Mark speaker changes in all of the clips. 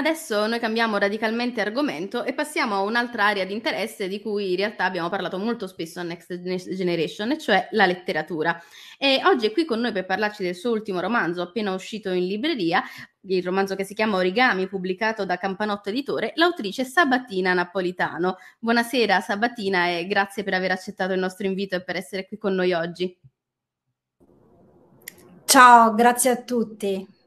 Speaker 1: Adesso noi cambiamo radicalmente argomento e passiamo a un'altra area di interesse di cui in realtà abbiamo parlato molto spesso a Next Generation, cioè la letteratura. E oggi è qui con noi per parlarci del suo ultimo romanzo appena uscito in libreria, il romanzo che si chiama Origami, pubblicato da Campanotto Editore, l'autrice Sabatina Napolitano. Buonasera Sabatina e grazie per aver accettato il nostro invito e per essere qui con noi oggi.
Speaker 2: Ciao, grazie a tutti.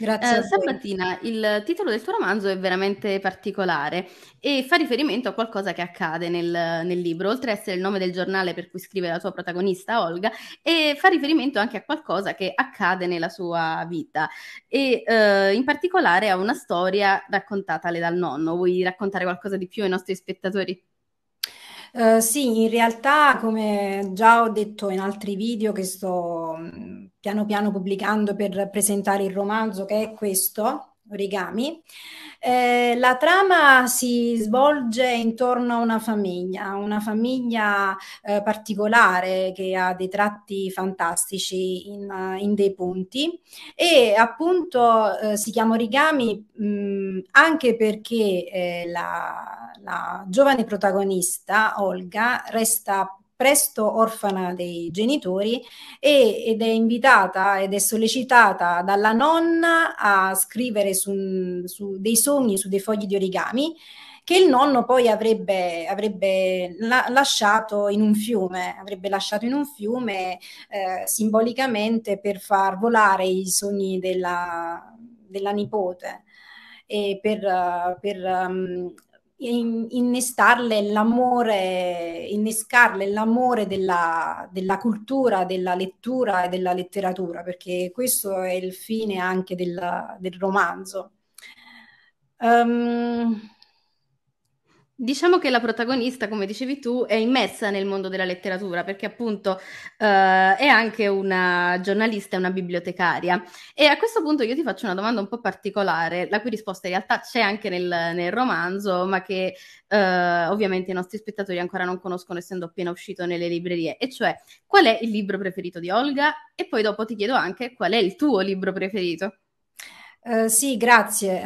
Speaker 1: Grazie. Eh, Sabatina, il titolo del tuo romanzo è veramente particolare e fa riferimento a qualcosa che accade nel, nel, libro, oltre ad essere il nome del giornale per cui scrive la tua protagonista Olga, e fa riferimento anche a qualcosa che accade nella sua vita e eh, in particolare a una storia raccontatale dal nonno. Vuoi raccontare qualcosa di più ai nostri spettatori?
Speaker 2: Uh, sì, in realtà, come già ho detto in altri video che sto mm, piano piano pubblicando per presentare il romanzo che è questo, Origami. Eh, la trama si svolge intorno a una famiglia, una famiglia eh, particolare che ha dei tratti fantastici in, in dei punti e appunto eh, si chiama Origami mh, anche perché eh, la, la giovane protagonista Olga resta presto orfana dei genitori e, ed è invitata ed è sollecitata dalla nonna a scrivere su, su dei sogni, su dei fogli di origami che il nonno poi avrebbe, avrebbe la, lasciato in un fiume, avrebbe lasciato in un fiume eh, simbolicamente per far volare i sogni della, della nipote e per, per um, innestarle l'amore, innescarle l'amore della, della, cultura, della lettura e della letteratura, perché questo è il fine anche della, del romanzo. Um, Diciamo che la protagonista, come dicevi
Speaker 1: tu, è immersa nel mondo della letteratura perché appunto eh, è anche una giornalista e una bibliotecaria. E a questo punto io ti faccio una domanda un po' particolare, la cui risposta in realtà c'è anche nel, nel romanzo, ma che eh, ovviamente i nostri spettatori ancora non conoscono essendo appena uscito nelle librerie, e cioè qual è il libro preferito di Olga? E
Speaker 2: poi dopo ti chiedo anche qual è il tuo libro preferito. Uh, sì, grazie.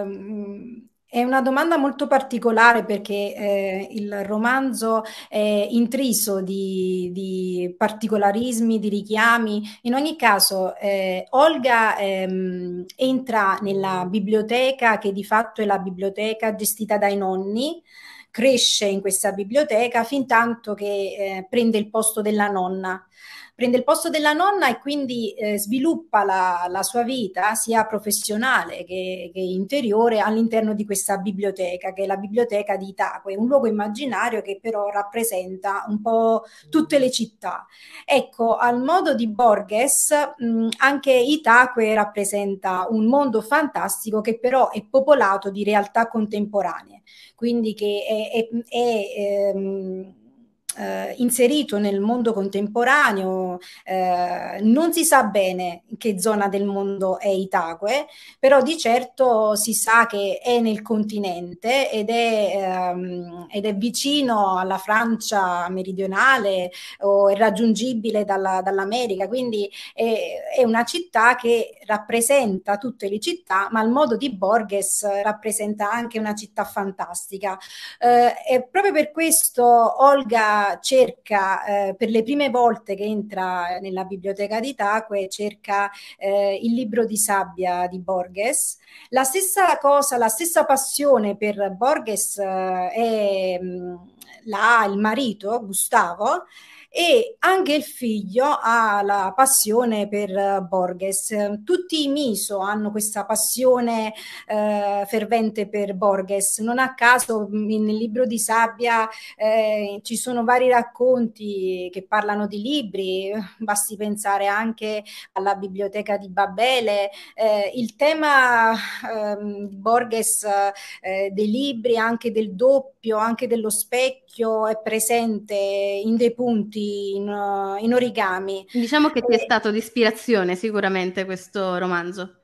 Speaker 2: Uh, è una domanda molto particolare perché eh, il romanzo è intriso di, di, particolarismi, di richiami. In ogni caso, eh, Olga ehm, entra nella biblioteca che di fatto è la biblioteca gestita dai nonni cresce in questa biblioteca fin tanto che eh, prende il posto della nonna prende il posto della nonna e quindi eh, sviluppa la, la, sua vita, sia professionale che, che interiore, all'interno di questa biblioteca, che è la biblioteca di Itaque, un luogo immaginario che però rappresenta un po' tutte le città. Ecco, al modo di Borges, mh, mm, anche Itaque rappresenta un mondo fantastico che però è popolato di realtà contemporanee, quindi che è, è, è ehm, eh, inserito nel mondo contemporaneo, eh, non si sa bene che zona del mondo è Itaque, però di certo si sa che è nel continente ed è, ehm, ed è vicino alla Francia meridionale o è raggiungibile dalla, dall'America, quindi è, è una città che rappresenta tutte le città, ma al modo di Borges rappresenta anche una città fantastica. Eh, e proprio per questo Olga cerca eh, per le prime volte che entra nella biblioteca di Tacque, cerca eh, il libro di sabbia di Borges. La stessa cosa, la stessa passione per Borges eh, è, mm, la ha il marito Gustavo e anche il figlio ha la passione per eh, Borges. Tutti i Miso hanno questa passione eh, fervente per Borges. Non a caso nel libro di Sabbia eh, ci sono vari racconti che parlano di libri, basti pensare anche alla biblioteca di Babele. Eh, il tema di ehm, Borges eh, dei libri, anche del doppio, anche dello specchio, è presente in dei punti tessuti, in, eh, in origami. Diciamo che ti è eh,
Speaker 1: stato di ispirazione sicuramente questo romanzo.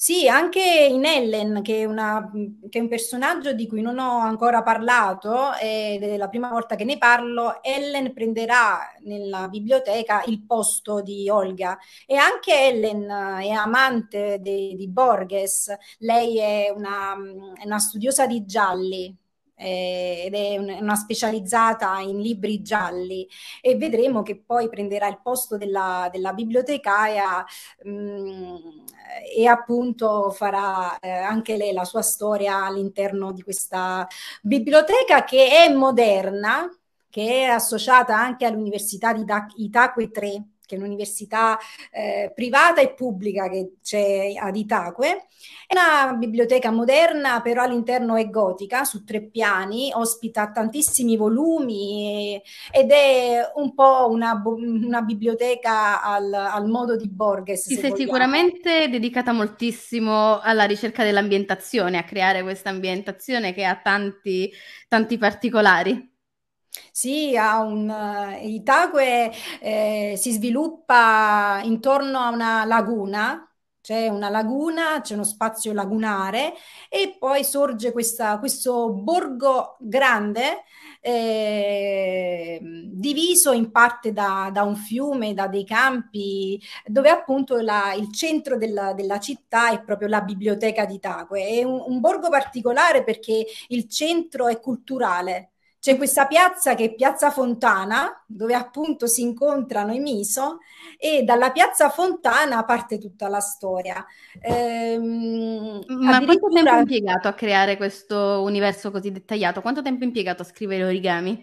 Speaker 2: Sì, anche in Ellen, che è, una, che è, un personaggio di cui non ho ancora parlato, ed è la prima volta che ne parlo, Ellen prenderà nella biblioteca il posto di Olga. E anche Ellen eh, è amante di, di Borges, lei è una, è mm, una studiosa di gialli, eh, ed è un, una specializzata in libri gialli e vedremo che poi prenderà il posto della, della bibliotecaria mh, mm, e appunto farà eh, anche lei la sua storia all'interno di questa biblioteca che è moderna, che è associata anche all'Università di Itacque 3 che è un'università eh, privata e pubblica che c'è ad Itacque. È una biblioteca moderna, però all'interno è gotica, su tre piani, ospita tantissimi volumi ed è un po' una, una biblioteca al, al, modo di Borges. Sì, se sicuramente
Speaker 1: dedicata moltissimo alla ricerca dell'ambientazione, a creare questa ambientazione che ha tanti, tanti particolari.
Speaker 2: Sì, ha un, eh, il Tague eh, si sviluppa intorno a una laguna, c'è una laguna, c'è uno spazio lagunare e poi sorge questa, questo borgo grande eh, diviso in parte da, da, un fiume, da dei campi, dove appunto la, il centro della, della, città è proprio la biblioteca di Taque. È un, un borgo particolare perché il centro è culturale c'è questa piazza che è Piazza Fontana, dove appunto si incontrano i Miso, e dalla Piazza Fontana parte tutta la storia. Ehm, Ma addirittura...
Speaker 1: quanto tempo è impiegato a creare questo universo così dettagliato? Quanto tempo è impiegato a scrivere origami?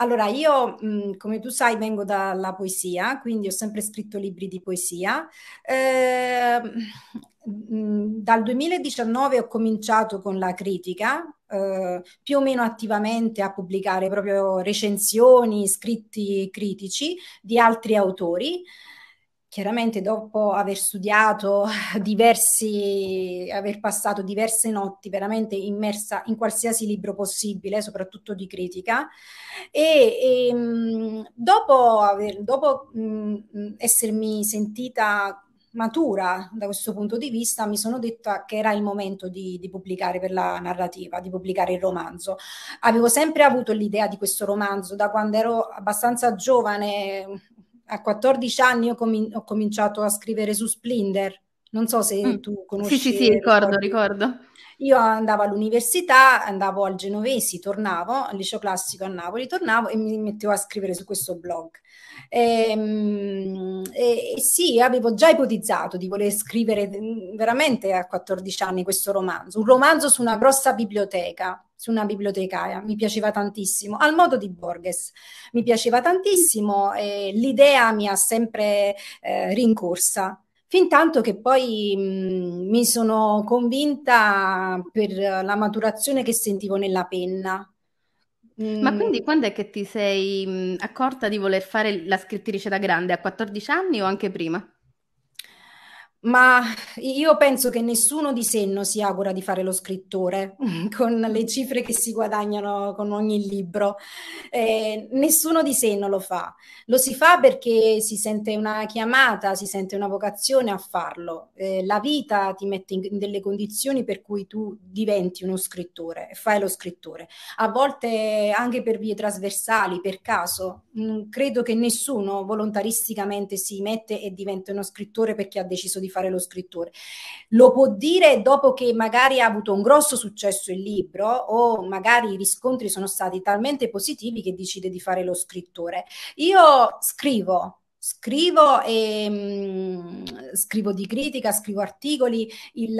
Speaker 2: Allora, io, mh, mm, come tu sai, vengo dalla poesia, quindi ho sempre scritto libri di poesia. Eh, dal 2019 ho cominciato con la critica, eh, più o meno attivamente a pubblicare proprio recensioni, scritti critici di altri autori chiaramente dopo aver studiato diversi, aver passato diverse notti veramente immersa in qualsiasi libro possibile, soprattutto di critica, e, e ehm, dopo, aver, dopo mh, essermi sentita matura da questo punto di vista, mi sono detta che era il momento di, di, pubblicare per la narrativa, di pubblicare il romanzo. Avevo sempre avuto l'idea di questo romanzo da quando ero abbastanza giovane, a 14 anni ho, comin- ho cominciato a scrivere su Splinter. Non so se mm. tu conosci. Sì, sì, sì, ricordo, ricordo. Io andavo all'università, andavo al Genovesi, tornavo al liceo classico a Napoli, tornavo e mi mettevo a scrivere su questo blog. Ehm, e, e, sì, avevo già ipotizzato di voler scrivere mm, veramente a 14 anni questo romanzo, un romanzo su una grossa biblioteca, su una bibliotecaria, mi piaceva tantissimo, al modo di Borges, mi piaceva tantissimo e l'idea mi ha sempre eh, rincorsa. Fintanto che poi mh, mi sono convinta per la maturazione che sentivo nella penna. Ma quindi
Speaker 1: quando è che ti sei accorta di voler fare la scrittrice da grande? A 14 anni o anche
Speaker 2: prima? Ma io penso che nessuno di senno si augura di fare lo scrittore con le cifre che si guadagnano con ogni libro. Eh, nessuno di senno lo fa. Lo si fa perché si sente una chiamata, si sente una vocazione a farlo. Eh, la vita ti mette in, delle condizioni per cui tu diventi uno scrittore, fai lo scrittore. A volte anche per vie trasversali, per caso. Mh, mm, credo che nessuno volontaristicamente si mette e diventa uno scrittore perché ha deciso di di fare lo scrittore. Lo può dire dopo che magari ha avuto un grosso successo il libro o magari i riscontri sono stati talmente positivi che decide di fare lo scrittore. Io scrivo, scrivo e mh, mm, scrivo di critica, scrivo articoli. Il,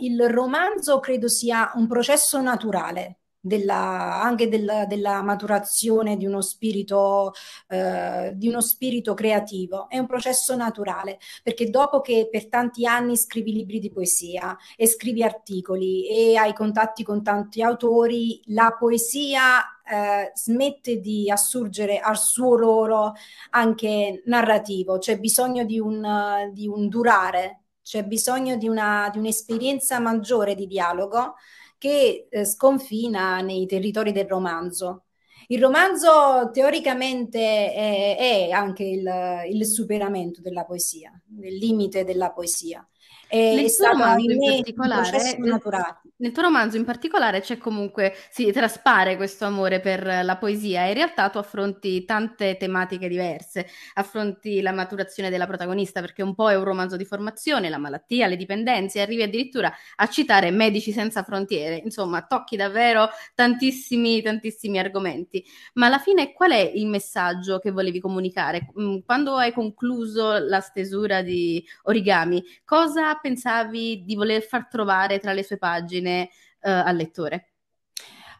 Speaker 2: il romanzo credo sia un processo naturale della, anche della, della, maturazione di uno, spirito, eh, di uno spirito creativo. È un processo naturale, perché dopo che per tanti anni scrivi libri di poesia e scrivi articoli e hai contatti con tanti autori, la poesia eh, smette di assurgere al suo loro anche narrativo, c'è bisogno di un, di un durare, c'è bisogno di, una, di un'esperienza maggiore di dialogo che eh, sconfina nei territori del romanzo. Il romanzo teoricamente è, è anche il, il, superamento della poesia, il limite della poesia. È, Lettura, è stato in particolare, un processo naturale nel
Speaker 1: tuo romanzo in particolare c'è comunque, si traspare questo amore per la poesia e in realtà tu affronti tante tematiche diverse, affronti la maturazione della protagonista perché un po' è un romanzo di formazione, la malattia, le dipendenze, arrivi addirittura a citare Medici Senza Frontiere, insomma tocchi davvero tantissimi, tantissimi argomenti, ma alla fine qual è il messaggio che volevi comunicare? Mm, quando hai concluso la stesura di Origami, cosa pensavi di voler far trovare tra le
Speaker 2: sue pagine? bene eh, al lettore?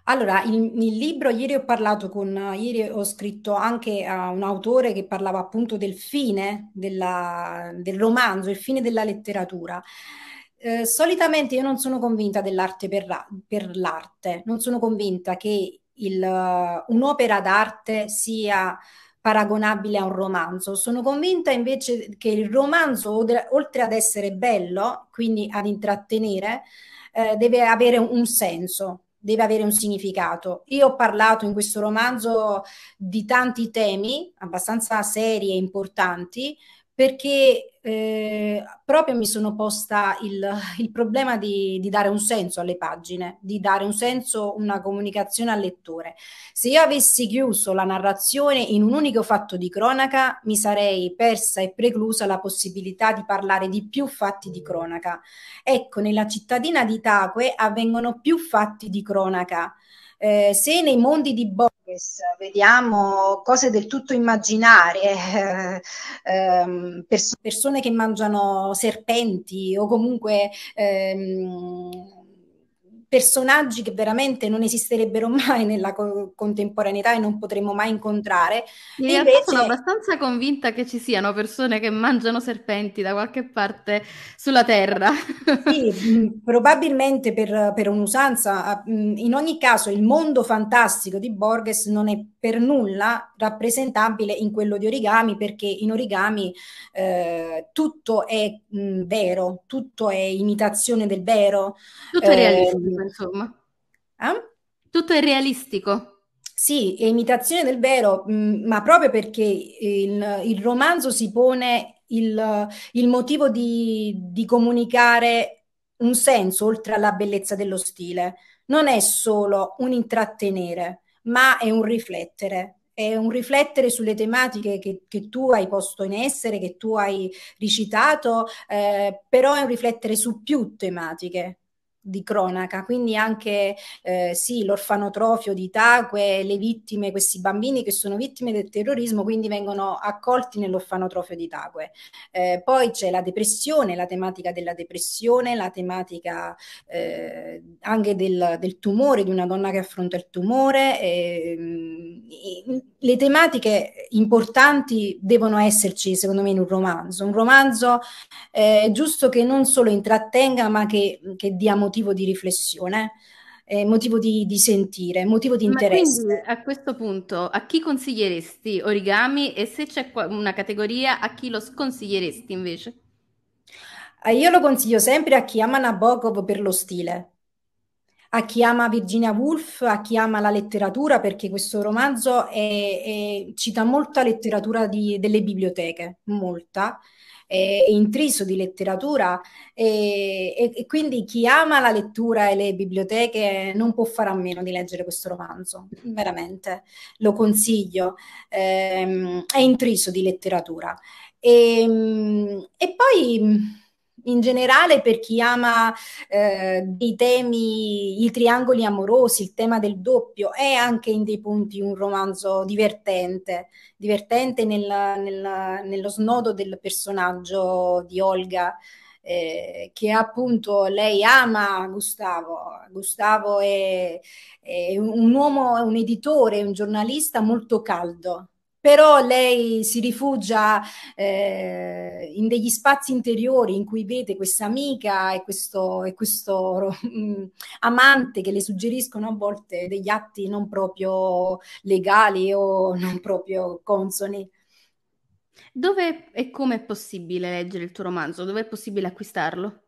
Speaker 2: Allora, il, il, libro, ieri ho parlato con, ieri ho scritto anche a un autore che parlava appunto del fine della, del romanzo, il fine della letteratura. Eh, solitamente io non sono convinta dell'arte per, per l'arte, non sono convinta che il, eh, un'opera d'arte sia paragonabile a un romanzo. Sono convinta invece che il romanzo, oltre ad essere bello, quindi ad intrattenere, eh, deve avere un senso deve avere un significato. Io ho parlato in questo romanzo di tanti temi abbastanza seri e importanti, perché eh, proprio mi sono posta il, il problema di, di, dare un senso alle pagine, di dare un senso, una comunicazione al lettore. Se io avessi chiuso la narrazione in un unico fatto di cronaca, mi sarei persa e preclusa la possibilità di parlare di più fatti di cronaca. Ecco, nella cittadina di Tacque avvengono più fatti di cronaca eh, se nei mondi di Borges vediamo cose del tutto immaginarie, ehm, pers- persone che mangiano serpenti o comunque ehm, personaggi che veramente non esisterebbero mai nella co- contemporaneità e non potremmo mai incontrare. In realtà invece... sono abbastanza convinta che ci siano persone che mangiano serpenti da qualche parte sulla Terra. Sì, mm, probabilmente per, per un'usanza. Mm, in ogni caso il mondo fantastico di Borges non è per nulla rappresentabile in quello di origami perché in origami eh, tutto è mh, mm, vero, tutto è imitazione del vero.
Speaker 1: Tutto è eh, realismo realismo,
Speaker 2: insomma. Eh? Tutto è realistico. Sì, è imitazione del vero, mm, ma proprio perché il, il, romanzo si pone il, il motivo di, di, comunicare un senso oltre alla bellezza dello stile. Non è solo un intrattenere, ma è un riflettere. È un riflettere sulle tematiche che, che tu hai posto in essere, che tu hai ricitato, eh, però è un riflettere su più tematiche, di cronaca, quindi anche eh, sì, l'orfanotrofio di Itaque, le vittime, questi bambini che sono vittime del terrorismo, quindi vengono accolti nell'orfanotrofio di Itaque. Eh, poi c'è la depressione, la tematica della depressione, la tematica eh, anche del, del, tumore, di una donna che affronta il tumore. Ehm, le tematiche importanti devono esserci, secondo me, in un romanzo. Un romanzo eh, è giusto che non solo intrattenga, ma che, che dia motivazione motivo di riflessione, eh, motivo di, di, sentire, motivo di interesse.
Speaker 1: Quindi, a questo punto, a chi consiglieresti origami e se c'è una categoria, a chi lo sconsiglieresti
Speaker 2: invece? Eh, io lo consiglio sempre a chi ama Nabokov per lo stile a chi ama Virginia Woolf, a chi ama la letteratura, perché questo romanzo è, è, cita molta letteratura di, delle biblioteche, molta, è, è, intriso di letteratura e, e quindi chi ama la lettura e le biblioteche non può fare a meno di leggere questo romanzo, veramente, lo consiglio, ehm, è intriso di letteratura. E, ehm, e poi in generale per chi ama eh, dei temi, i triangoli amorosi, il tema del doppio, è anche in dei punti un romanzo divertente, divertente nel, nel, nello snodo del personaggio di Olga. Eh, che appunto lei ama Gustavo. Gustavo è, è un uomo, è un editore, un giornalista molto caldo, però lei si rifugia eh, in degli spazi interiori in cui vede questa amica e questo, e questo mm, amante che le suggeriscono a volte degli atti non proprio legali o non proprio consoni. Dove e come è possibile leggere il tuo romanzo? Dove è possibile acquistarlo?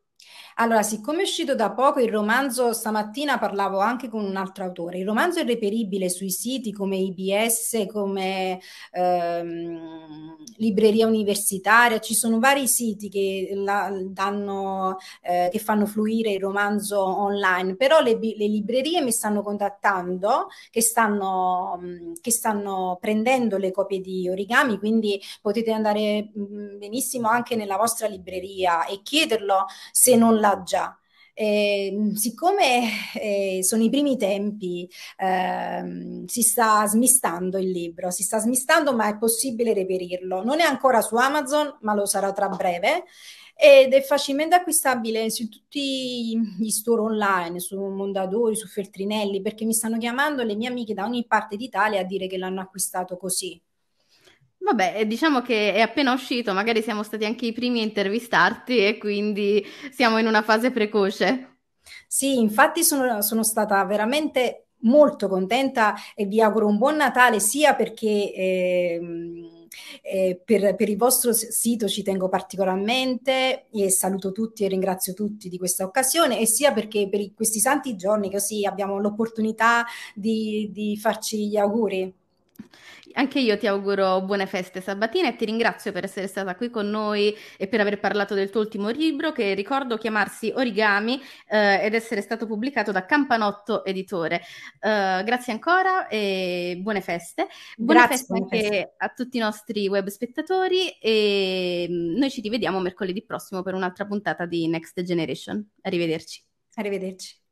Speaker 2: Allora, siccome è uscito da poco il romanzo, stamattina parlavo anche con un altro autore, il romanzo è reperibile sui siti come IBS, come ehm, Libreria Universitaria, ci sono vari siti che, la, danno, eh, che, fanno fluire il romanzo online, però le, le librerie mi stanno contattando che stanno, mm, che stanno, prendendo le copie di origami, quindi potete andare mm, benissimo anche nella vostra libreria e chiederlo se non la spiaggia. E, ehm, siccome eh, sono i primi tempi, eh, si sta smistando il libro, si sta smistando, ma è possibile reperirlo. Non è ancora su Amazon, ma lo sarà tra breve. Ed è facilmente acquistabile su tutti gli store online, su Mondadori, su Feltrinelli, perché mi stanno chiamando le mie amiche da ogni parte d'Italia a dire che l'hanno acquistato così.
Speaker 1: Vabbè, eh, diciamo che è appena uscito, magari siamo stati anche i primi a intervistarti e quindi siamo in una fase precoce.
Speaker 2: Sì, infatti sono, sono stata veramente molto contenta e vi auguro un buon Natale sia perché... Eh, eh, per, per, il vostro sito ci tengo particolarmente e saluto tutti e ringrazio tutti di questa occasione e sia perché per questi santi giorni così abbiamo l'opportunità di, di farci gli auguri.
Speaker 1: Anche io ti auguro buone feste sabatine e ti ringrazio per essere stata qui con noi e per aver parlato del tuo ultimo libro che ricordo chiamarsi Origami eh, ed essere stato pubblicato da Campanotto Editore. Eh, grazie ancora e buone feste. Buone grazie, feste anche feste. a tutti i nostri web spettatori e mm, noi ci rivediamo mercoledì prossimo per un'altra puntata di Next Generation. Arrivederci. Arrivederci.